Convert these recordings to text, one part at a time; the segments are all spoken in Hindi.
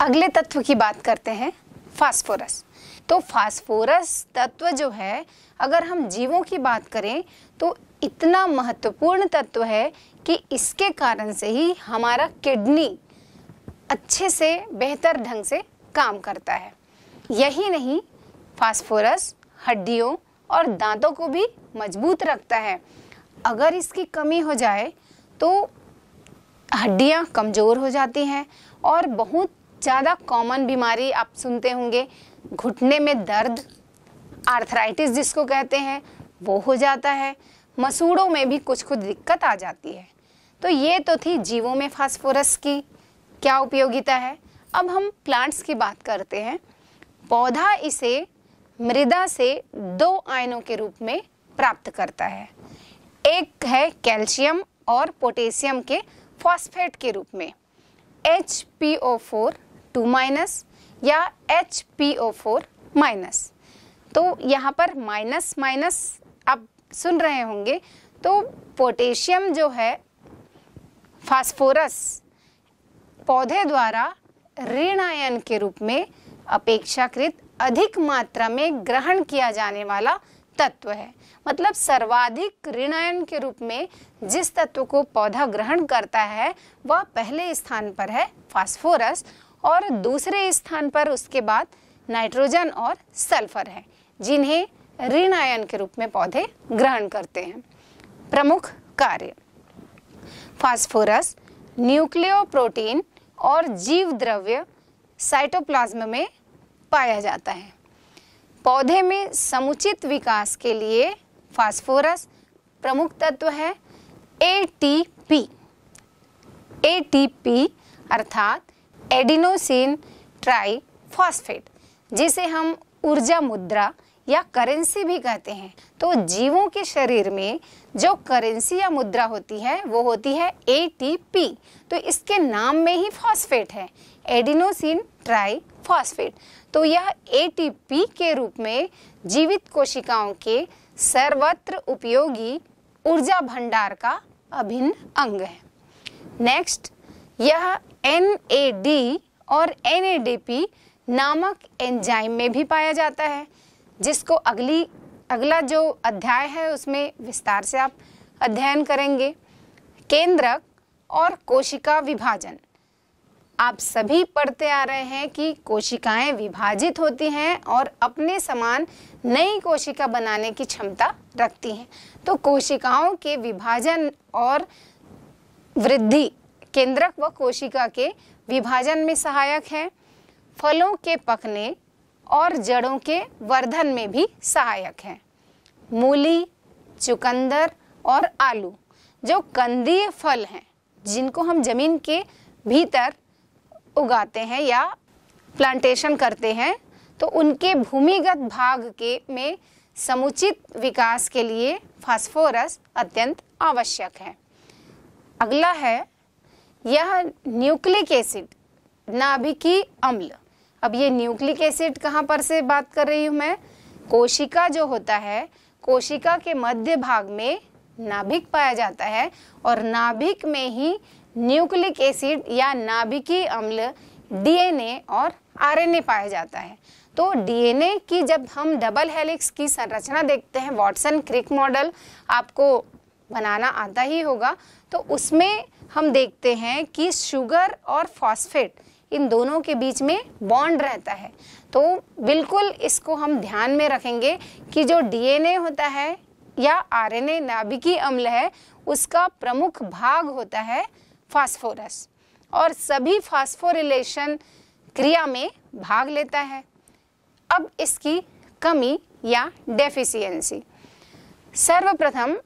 अगले तत्व की बात करते हैं फास्फोरस तो फास्फोरस तत्व जो है अगर हम जीवों की बात करें तो इतना महत्वपूर्ण तत्व है कि इसके कारण से ही हमारा किडनी अच्छे से बेहतर ढंग से काम करता है यही नहीं फास्फोरस हड्डियों और दांतों को भी मजबूत रखता है अगर इसकी कमी हो जाए तो हड्डियाँ कमज़ोर हो जाती हैं और बहुत ज़्यादा कॉमन बीमारी आप सुनते होंगे घुटने में दर्द आर्थराइटिस जिसको कहते हैं वो हो जाता है मसूड़ों में भी कुछ कुछ दिक्कत आ जाती है तो ये तो थी जीवों में फास्फोरस की क्या उपयोगिता है अब हम प्लांट्स की बात करते हैं पौधा इसे मृदा से दो आयनों के रूप में प्राप्त करता है एक है कैल्शियम और पोटेशियम के फॉस्फेट के रूप में H P O four two minus या H P O four minus तो यहाँ पर माइनस माइनस आप सुन रहे होंगे तो पोटेशियम जो है फास्फोरस पौधे द्वारा ऋण आयन के रूप में अपेक्षाकृत अधिक मात्रा में ग्रहण किया जाने वाला तत्व है मतलब सर्वाधिक ऋणायन के रूप में जिस तत्व को पौधा ग्रहण करता है वह पहले स्थान पर है फास्फोरस और दूसरे स्थान पर उसके बाद नाइट्रोजन और सल्फर है जिन्हें ऋण आयन के रूप में पौधे ग्रहण करते हैं प्रमुख कार्य फास्फोरस प्रोटीन और जीव द्रव्य साइटोप्लाज्म में पाया जाता है पौधे में समुचित विकास के लिए फास्फोरस प्रमुख तत्व है एटीपी एटीपी अर्थात एडिनोसिन ट्राई फॉस्फेट जिसे हम ऊर्जा मुद्रा या करेंसी भी कहते हैं तो जीवों के शरीर में जो करेंसी या मुद्रा होती है वो होती है ए तो इसके नाम में ही फॉस्फेट है एडिनोसिन ट्राई फॉस्फेट तो यह ए के रूप में जीवित कोशिकाओं के सर्वत्र उपयोगी ऊर्जा भंडार का अभिन्न अंग है नेक्स्ट यह एन और एन नामक एंजाइम में भी पाया जाता है जिसको अगली अगला जो अध्याय है उसमें विस्तार से आप अध्ययन करेंगे केंद्रक और कोशिका विभाजन आप सभी पढ़ते आ रहे हैं कि कोशिकाएं विभाजित होती हैं और अपने समान नई कोशिका बनाने की क्षमता रखती हैं तो कोशिकाओं के विभाजन और वृद्धि केंद्रक व कोशिका के विभाजन में सहायक है फलों के पकने और जड़ों के वर्धन में भी सहायक है मूली चुकंदर और आलू जो कंदीय फल हैं जिनको हम जमीन के भीतर उगाते हैं या प्लांटेशन करते हैं तो उनके भूमिगत भाग के में समुचित विकास के लिए फास्फोरस अत्यंत आवश्यक है अगला है यह न्यूक्लिक एसिड नाभिकीय अम्ल अब ये न्यूक्लिक एसिड कहाँ पर से बात कर रही हूँ मैं कोशिका जो होता है कोशिका के मध्य भाग में नाभिक पाया जाता है और नाभिक में ही न्यूक्लिक एसिड या नाभिकीय अम्ल डीएनए और आरएनए पाया जाता है तो डीएनए की जब हम डबल हेलिक्स की संरचना देखते हैं वॉटसन क्रिक मॉडल आपको बनाना आता ही होगा तो उसमें हम देखते हैं कि शुगर और फॉस्फेट इन दोनों के बीच में बॉन्ड रहता है तो बिल्कुल इसको हम ध्यान में रखेंगे कि जो डीएनए होता है या आरएनए नाभिकीय अम्ल है उसका प्रमुख भाग होता है फास्फोरस और सभी फास्फोरिलेशन क्रिया में भाग लेता है अब इसकी कमी या डेफिशिएंसी सर्वप्रथम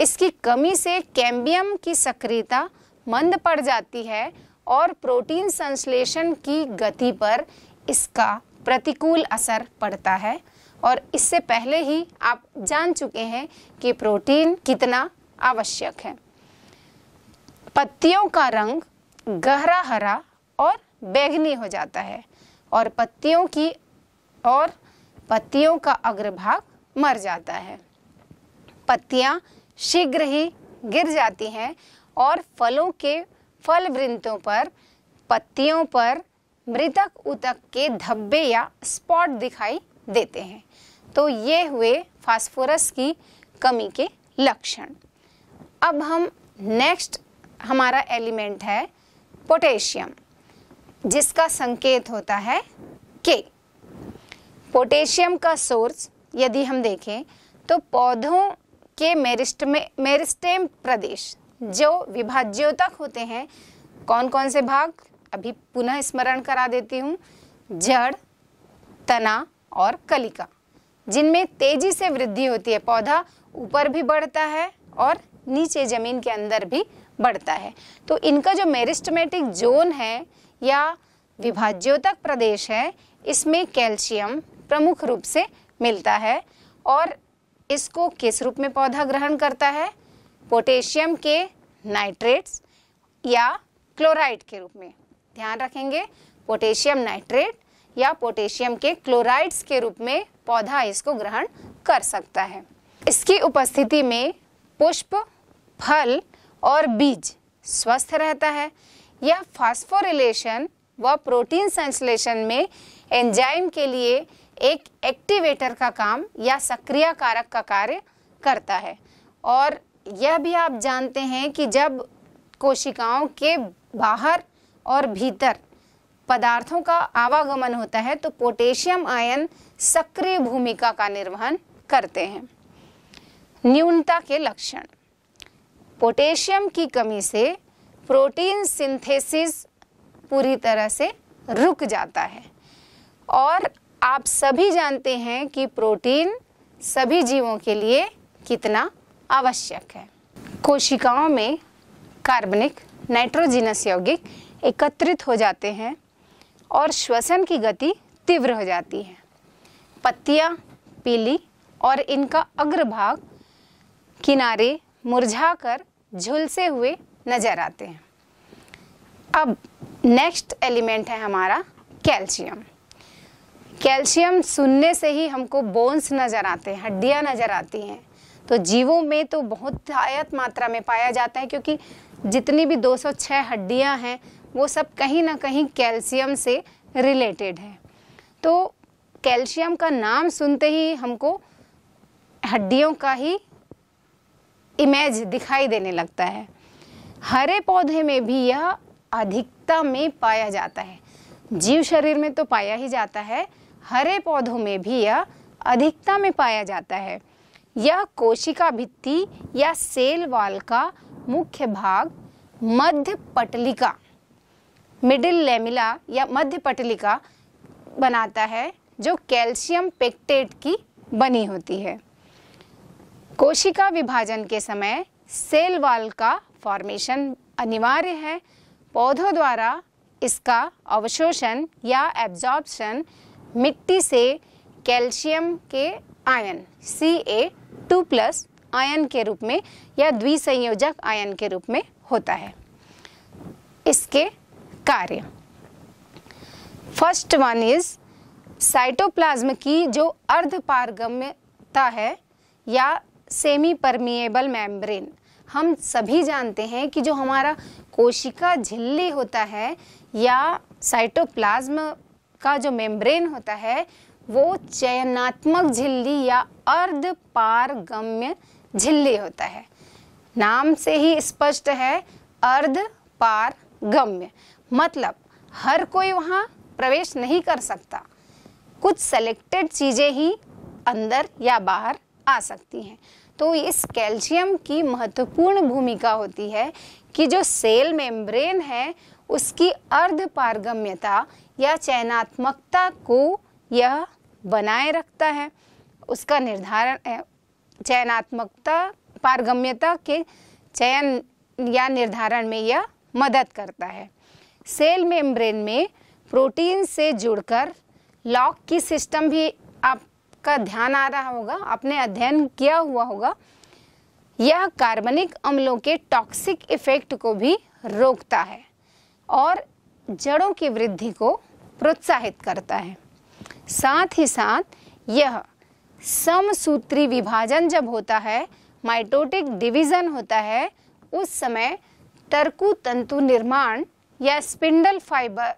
इसकी कमी से कैम्बियम की सक्रियता मंद पड़ जाती है और प्रोटीन संश्लेषण की गति पर इसका प्रतिकूल असर पड़ता है और इससे पहले ही आप जान चुके हैं कि प्रोटीन कितना आवश्यक है पत्तियों का रंग गहरा हरा और बैगनी हो जाता है और पत्तियों की और पत्तियों का अग्रभाग मर जाता है पत्तियां शीघ्र ही गिर जाती हैं और फलों के फल वृंतों पर पत्तियों पर मृतक उतक के धब्बे या स्पॉट दिखाई देते हैं तो ये हुए फास्फोरस की कमी के लक्षण अब हम नेक्स्ट हमारा एलिमेंट है पोटेशियम जिसका संकेत होता है के पोटेशियम का सोर्स यदि हम देखें तो पौधों के मेरिस्ट में मेरिस्टेम प्रदेश हम्म। जो विभाज्योतक होते हैं कौन कौन से भाग अभी पुनः स्मरण करा देती हूँ जड़ तना और कलिका जिनमें तेजी से वृद्धि होती है पौधा ऊपर भी बढ़ता है और नीचे ज़मीन के अंदर भी बढ़ता है तो इनका जो मेरिस्टमेटिक जोन है या विभाज्योतक प्रदेश है इसमें कैल्शियम प्रमुख रूप से मिलता है और इसको किस रूप में पौधा ग्रहण करता है पोटेशियम के नाइट्रेट्स या क्लोराइड के रूप में ध्यान रखेंगे पोटेशियम नाइट्रेट या पोटेशियम के क्लोराइड्स के रूप में पौधा इसको ग्रहण कर सकता है इसकी उपस्थिति में पुष्प फल और बीज स्वस्थ रहता है यह फास्फोरिलेशन व प्रोटीन संश्लेषण में एंजाइम के लिए एक एक्टिवेटर का काम या सक्रिय कारक का कार्य करता है और यह भी आप जानते हैं कि जब कोशिकाओं के बाहर और भीतर पदार्थों का आवागमन होता है तो पोटेशियम आयन सक्रिय भूमिका का निर्वहन करते हैं न्यूनता के लक्षण पोटेशियम की कमी से प्रोटीन सिंथेसिस पूरी तरह से रुक जाता है और आप सभी जानते हैं कि प्रोटीन सभी जीवों के लिए कितना आवश्यक है कोशिकाओं में कार्बनिक नाइट्रोजिनस यौगिक एकत्रित हो जाते हैं और श्वसन की गति तीव्र हो जाती है पत्तियाँ पीली और इनका अग्रभाग किनारे मुरझाकर झुलसे हुए नजर आते हैं अब नेक्स्ट एलिमेंट है हमारा कैल्शियम कैल्शियम सुनने से ही हमको बोन्स नज़र आते हैं हड्डियाँ नज़र आती हैं तो जीवों में तो बहुत आयत मात्रा में पाया जाता है क्योंकि जितनी भी 206 हड्डियाँ हैं वो सब कहीं ना कहीं कैल्शियम से रिलेटेड है तो कैल्शियम का नाम सुनते ही हमको हड्डियों का ही इमेज दिखाई देने लगता है हरे पौधे में भी यह अधिकता में पाया जाता है जीव शरीर में तो पाया ही जाता है हरे पौधों में भी यह अधिकता में पाया जाता है यह कोशिका भित्ति या सेल वाल का मुख्य भाग मध्य पटलिका मिडिल लेमिला या मध्य पटलिका बनाता है जो कैल्शियम पेक्टेट की बनी होती है कोशिका विभाजन के समय सेल वाल का फॉर्मेशन अनिवार्य है पौधों द्वारा इसका अवशोषण या एब्जॉर्प्शन मिट्टी से कैल्शियम के ion C A two plus ion के रूप में या द्विसंयोजक आयन के रूप में होता है इसके कार्य फर्स्ट वन इज साइटोप्लाज्म की जो अर्धपारगम्यता है या सेमी परमिएबल मेम्ब्रेन हम सभी जानते हैं कि जो हमारा कोशिका झिल्ली होता है या साइटोप्लाज्म का जो मेम्ब्रेन होता है वो चयनात्मक झिल्ली या अर्ध पारगम्य झिल्ली होता है नाम से ही स्पष्ट है अर्ध पारगम्य मतलब हर कोई वहाँ प्रवेश नहीं कर सकता कुछ सेलेक्टेड चीज़ें ही अंदर या बाहर आ सकती हैं तो इस कैल्शियम की महत्वपूर्ण भूमिका होती है कि जो सेल मेम्ब्रेन है उसकी अर्ध पारगम्यता या चयनात्मकता को यह बनाए रखता है उसका निर्धारण चयनात्मकता पारगम्यता के चयन या निर्धारण में यह मदद करता है सेल मेम्ब्रेन में प्रोटीन से जुड़कर लॉक की सिस्टम भी आपका ध्यान आ रहा होगा आपने अध्ययन किया हुआ होगा यह कार्बनिक अम्लों के टॉक्सिक इफेक्ट को भी रोकता है और जड़ों की वृद्धि को प्रोत्साहित करता है साथ ही साथ यह समसूत्री विभाजन जब होता है माइटोटिक डिवीजन होता है उस समय तर्कु तंतु निर्माण या स्पिंडल फाइबर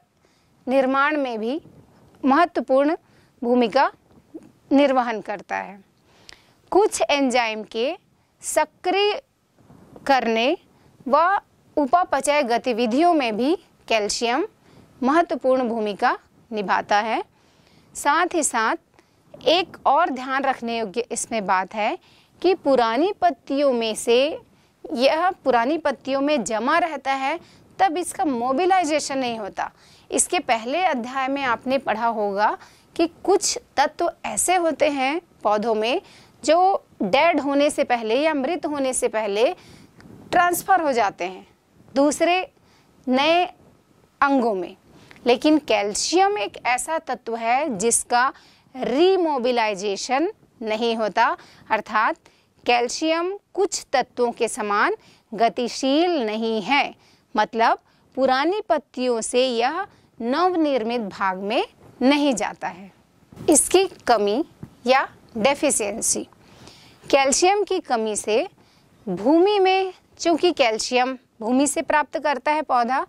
निर्माण में भी महत्वपूर्ण भूमिका निर्वहन करता है कुछ एंजाइम के सक्रिय करने व उपापचय गतिविधियों में भी कैल्शियम महत्वपूर्ण भूमिका निभाता है साथ ही साथ एक और ध्यान रखने योग्य इसमें बात है कि पुरानी पत्तियों में से यह पुरानी पत्तियों में जमा रहता है तब इसका मोबिलाइजेशन नहीं होता इसके पहले अध्याय में आपने पढ़ा होगा कि कुछ तत्व ऐसे होते हैं पौधों में जो डेड होने से पहले या मृत होने से पहले ट्रांसफ़र हो जाते हैं दूसरे नए अंगों में लेकिन कैल्शियम एक ऐसा तत्व है जिसका रीमोबिलाइजेशन नहीं होता अर्थात कैल्शियम कुछ तत्वों के समान गतिशील नहीं है मतलब पुरानी पत्तियों से यह नवनिर्मित भाग में नहीं जाता है इसकी कमी या डेफिशिएंसी कैल्शियम की कमी से भूमि में चूँकि कैल्शियम भूमि से प्राप्त करता है पौधा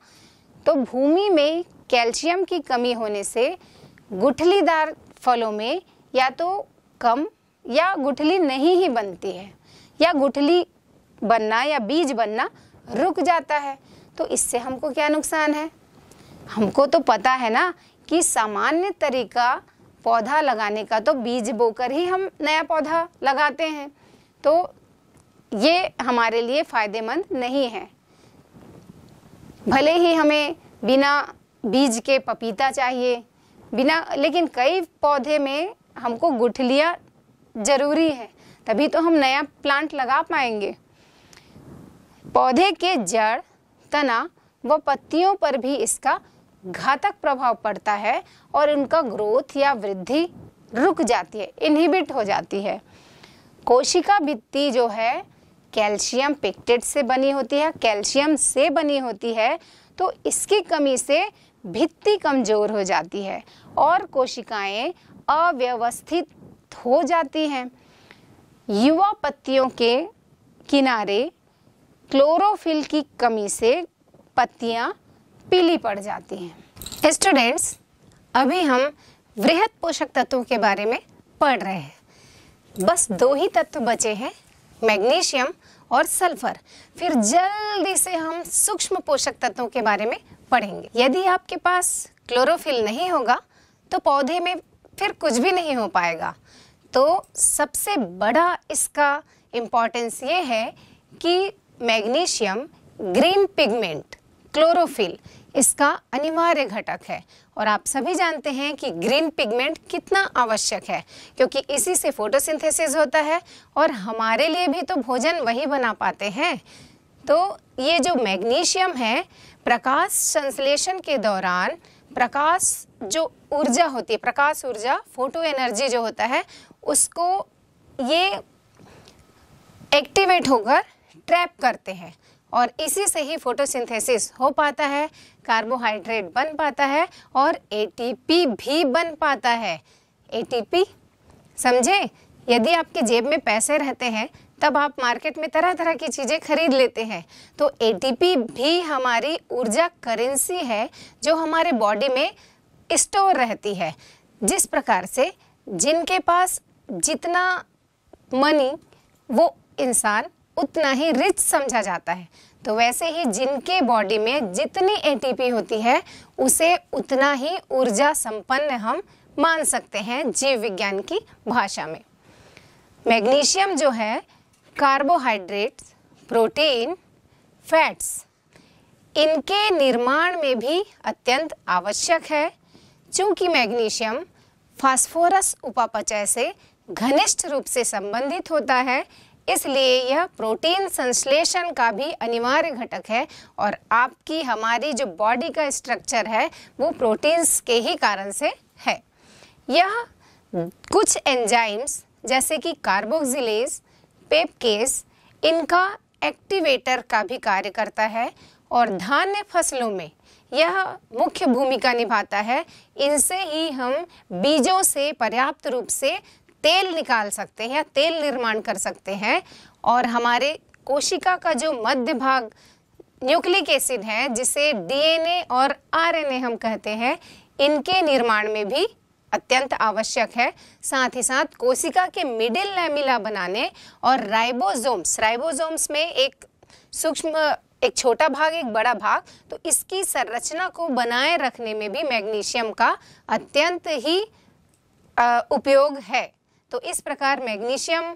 तो भूमि में कैल्शियम की कमी होने से गुठलीदार फलों में या तो कम या गुठली नहीं ही बनती है या गुठली बनना या बीज बनना रुक जाता है तो इससे हमको क्या नुकसान है हमको तो पता है ना कि सामान्य तरीका पौधा लगाने का तो बीज बोकर ही हम नया पौधा लगाते हैं तो ये हमारे लिए फ़ायदेमंद नहीं है भले ही हमें बिना बीज के पपीता चाहिए बिना लेकिन कई पौधे में हमको गुठलियाँ ज़रूरी है तभी तो हम नया प्लांट लगा पाएंगे पौधे के जड़ तना व पत्तियों पर भी इसका घातक प्रभाव पड़ता है और उनका ग्रोथ या वृद्धि रुक जाती है इनहिबिट हो जाती है कोशिका भित्ति जो है कैल्शियम पेक्टेट से बनी होती है कैल्शियम से बनी होती है तो इसकी कमी से भित्ति कमज़ोर हो जाती है और कोशिकाएं अव्यवस्थित हो जाती हैं युवा पत्तियों के किनारे क्लोरोफिल की कमी से पत्तियां पीली पड़ जाती हैं स्टूडेंट्स अभी हम वृहद पोषक तत्वों के बारे में पढ़ रहे हैं बस दो ही तत्व बचे हैं मैग्नीशियम और सल्फर फिर जल्दी से हम सूक्ष्म पोषक तत्वों के बारे में पढ़ेंगे यदि आपके पास क्लोरोफिल नहीं होगा तो पौधे में फिर कुछ भी नहीं हो पाएगा तो सबसे बड़ा इसका इम्पॉर्टेंस ये है कि मैग्नीशियम ग्रीन पिगमेंट क्लोरोफिल इसका अनिवार्य घटक है और आप सभी जानते हैं कि ग्रीन पिगमेंट कितना आवश्यक है क्योंकि इसी से फोटोसिंथेसिस होता है और हमारे लिए भी तो भोजन वही बना पाते हैं तो ये जो मैग्नीशियम है प्रकाश संश्लेषण के दौरान प्रकाश जो ऊर्जा होती है प्रकाश ऊर्जा फोटो एनर्जी जो होता है उसको ये एक्टिवेट होकर ट्रैप करते हैं और इसी से ही फोटोसिंथेसिस हो पाता है कार्बोहाइड्रेट बन पाता है और एटीपी भी बन पाता है एटीपी समझे यदि आपके जेब में पैसे रहते हैं तब आप मार्केट में तरह तरह की चीज़ें खरीद लेते हैं तो एटीपी भी हमारी ऊर्जा करेंसी है जो हमारे बॉडी में स्टोर रहती है जिस प्रकार से जिनके पास जितना मनी वो इंसान उतना ही रिच समझा जाता है तो वैसे ही जिनके बॉडी में जितनी एटीपी होती है उसे उतना ही ऊर्जा संपन्न हम मान सकते हैं जीव विज्ञान की भाषा में मैग्नीशियम जो है कार्बोहाइड्रेट्स प्रोटीन फैट्स इनके निर्माण में भी अत्यंत आवश्यक है चूँकि मैग्नीशियम फास्फोरस उपापचय से घनिष्ठ रूप से संबंधित होता है इसलिए यह प्रोटीन संश्लेषण का भी अनिवार्य घटक है और आपकी हमारी जो बॉडी का स्ट्रक्चर है वो प्रोटीन्स के ही कारण से है यह कुछ एंजाइम्स जैसे कि कार्बोक्सिलेज पेप केस इनका एक्टिवेटर का भी कार्य करता है और धान्य फसलों में यह मुख्य भूमिका निभाता है इनसे ही हम बीजों से पर्याप्त रूप से तेल निकाल सकते हैं तेल निर्माण कर सकते हैं और हमारे कोशिका का जो मध्य भाग न्यूक्लिक एसिड है जिसे डीएनए और आरएनए हम कहते हैं इनके निर्माण में भी अत्यंत आवश्यक है साथ ही साथ कोशिका के मिडिल लैमिला बनाने और राइबोसोम्स राइबोसोम्स में एक सूक्ष्म एक छोटा भाग एक बड़ा भाग तो इसकी संरचना को बनाए रखने में भी मैग्नीशियम का अत्यंत ही उपयोग है तो इस प्रकार मैग्नीशियम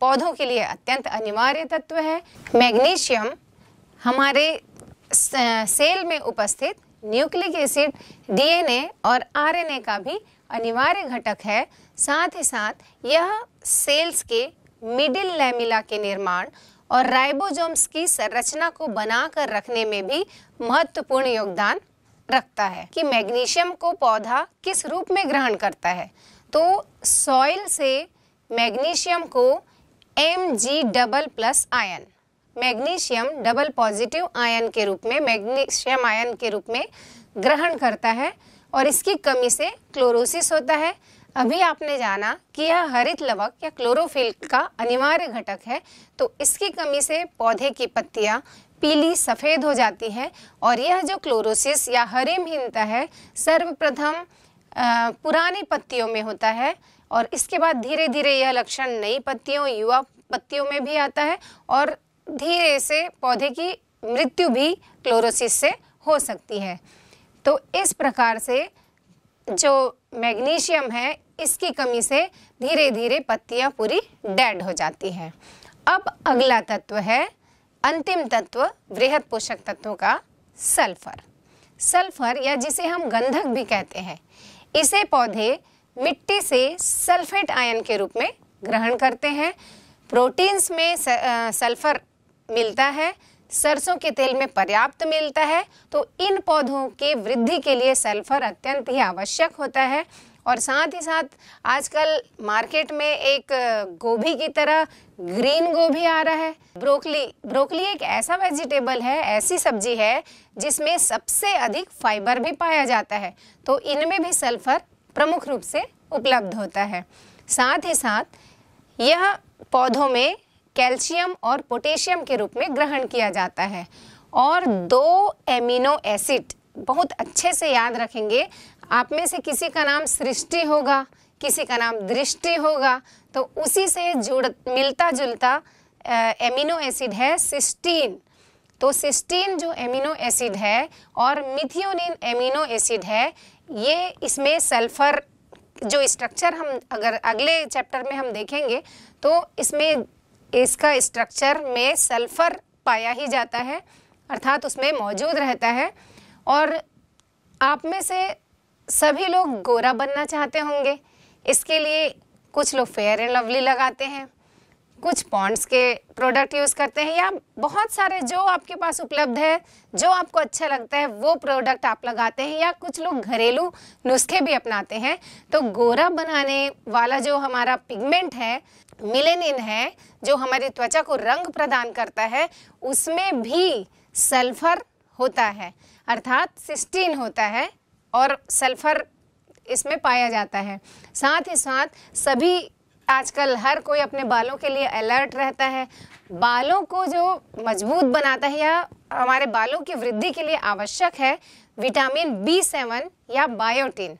पौधों के लिए अत्यंत अनिवार्य तत्व है मैग्नीशियम हमारे सेल में उपस्थित न्यूक्लिक एसिड डीएनए और आरएनए का भी अनिवार्य घटक है साथ ही साथ यह सेल्स के मिडिल लैमिला के निर्माण और राइबोजोम्स की संरचना को बनाकर रखने में भी महत्वपूर्ण योगदान रखता है कि मैग्नीशियम को पौधा किस रूप में ग्रहण करता है तो सॉइल से मैग्नीशियम को M G double plus ion magnesium double positive ion के रूप में मैग्नीशियम आयन के रूप में ग्रहण करता है और इसकी कमी से क्लोरोसिस होता है अभी आपने जाना कि यह हरित लवक या क्लोरोफिल का अनिवार्य घटक है तो इसकी कमी से पौधे की पत्तियाँ पीली सफ़ेद हो जाती हैं और यह जो क्लोरोसिस या हरिमहीनता है सर्वप्रथम पुरानी पत्तियों में होता है और इसके बाद धीरे धीरे यह लक्षण नई पत्तियों युवा पत्तियों में भी आता है और धीरे से पौधे की मृत्यु भी क्लोरोसिस से हो सकती है तो इस प्रकार से जो मैग्नीशियम है इसकी कमी से धीरे धीरे पत्तियां पूरी डेड हो जाती हैं अब अगला तत्व है अंतिम तत्व वृहद पोषक तत्वों का सल्फर सल्फर या जिसे हम गंधक भी कहते हैं इसे पौधे मिट्टी से सल्फेट आयन के रूप में ग्रहण करते हैं प्रोटीन्स में सल्फर मिलता है सरसों के तेल में पर्याप्त मिलता है तो इन पौधों के वृद्धि के लिए सल्फर अत्यंत ही आवश्यक होता है और साथ ही साथ आजकल मार्केट में एक गोभी की तरह ग्रीन गोभी आ रहा है ब्रोकली ब्रोकली एक ऐसा वेजिटेबल है ऐसी सब्जी है जिसमें सबसे अधिक फाइबर भी पाया जाता है तो इनमें भी सल्फर प्रमुख रूप से उपलब्ध होता है साथ ही साथ यह पौधों में कैल्शियम और पोटेशियम के रूप में ग्रहण किया जाता है और दो एमिनो एसिड बहुत अच्छे से याद रखेंगे आप में से किसी का नाम सृष्टि होगा किसी का नाम दृष्टि होगा तो उसी से जुड़ मिलता जुलता एमिनो एसिड है सिस्टीन तो सिस्टीन जो एमिनो एसिड है और मिथियोनिन एमिनो एसिड है ये इसमें सल्फर जो स्ट्रक्चर हम अगर अगले चैप्टर में हम देखेंगे तो इसमें इसका स्ट्रक्चर में सल्फर पाया ही जाता है अर्थात उसमें मौजूद रहता है और आप में से सभी लोग गोरा बनना चाहते होंगे इसके लिए कुछ लोग फेयर एंड लवली लगाते हैं कुछ पॉन्ड्स के प्रोडक्ट यूज़ करते हैं या बहुत सारे जो आपके पास उपलब्ध है जो आपको अच्छा लगता है वो प्रोडक्ट आप लगाते हैं या कुछ लोग घरेलू नुस्खे भी अपनाते हैं तो गोरा बनाने वाला जो हमारा पिगमेंट है मिलेनिन है जो हमारी त्वचा को रंग प्रदान करता है उसमें भी सल्फर होता है अर्थात सिस्टीन होता है और सल्फर इसमें पाया जाता है साथ ही साथ सभी आजकल हर कोई अपने बालों के लिए अलर्ट रहता है बालों को जो मजबूत बनाता है या हमारे बालों की वृद्धि के लिए आवश्यक है विटामिन बी सेवन या बायोटिन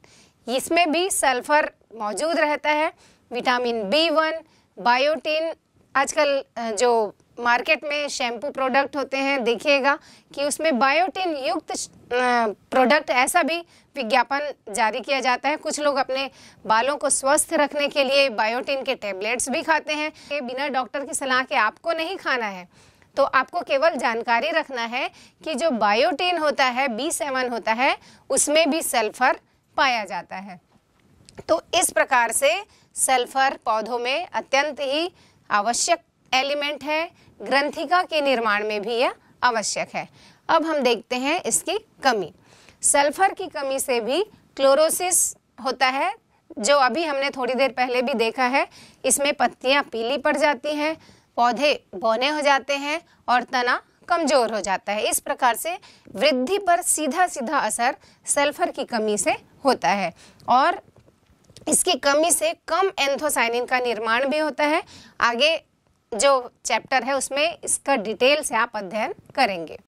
इसमें भी सल्फर मौजूद रहता है विटामिन बी वन बायोटिन आजकल जो मार्केट में शैम्पू प्रोडक्ट होते हैं देखिएगा कि उसमें बायोटिन युक्त प्रोडक्ट ऐसा भी विज्ञापन जारी किया जाता है कुछ लोग अपने बालों को स्वस्थ रखने के लिए बायोटिन के टेबलेट्स भी खाते हैं ये बिना डॉक्टर की सलाह के आपको नहीं खाना है तो आपको केवल जानकारी रखना है कि जो बायोटिन होता है बी सेवन होता है उसमें भी सल्फर पाया जाता है तो इस प्रकार से सल्फर पौधों में अत्यंत ही आवश्यक एलिमेंट है ग्रंथिका के निर्माण में भी यह आवश्यक है अब हम देखते हैं इसकी कमी सल्फर की कमी से भी क्लोरोसिस होता है जो अभी हमने थोड़ी देर पहले भी देखा है इसमें पत्तियां पीली पड़ जाती हैं पौधे बौने हो जाते हैं और तना कमजोर हो जाता है इस प्रकार से वृद्धि पर सीधा सीधा असर सल्फर की कमी से होता है और इसकी कमी से कम एंथोसाइनिन का निर्माण भी होता है आगे जो चैप्टर है उसमें इसका डिटेल से आप अध्ययन करेंगे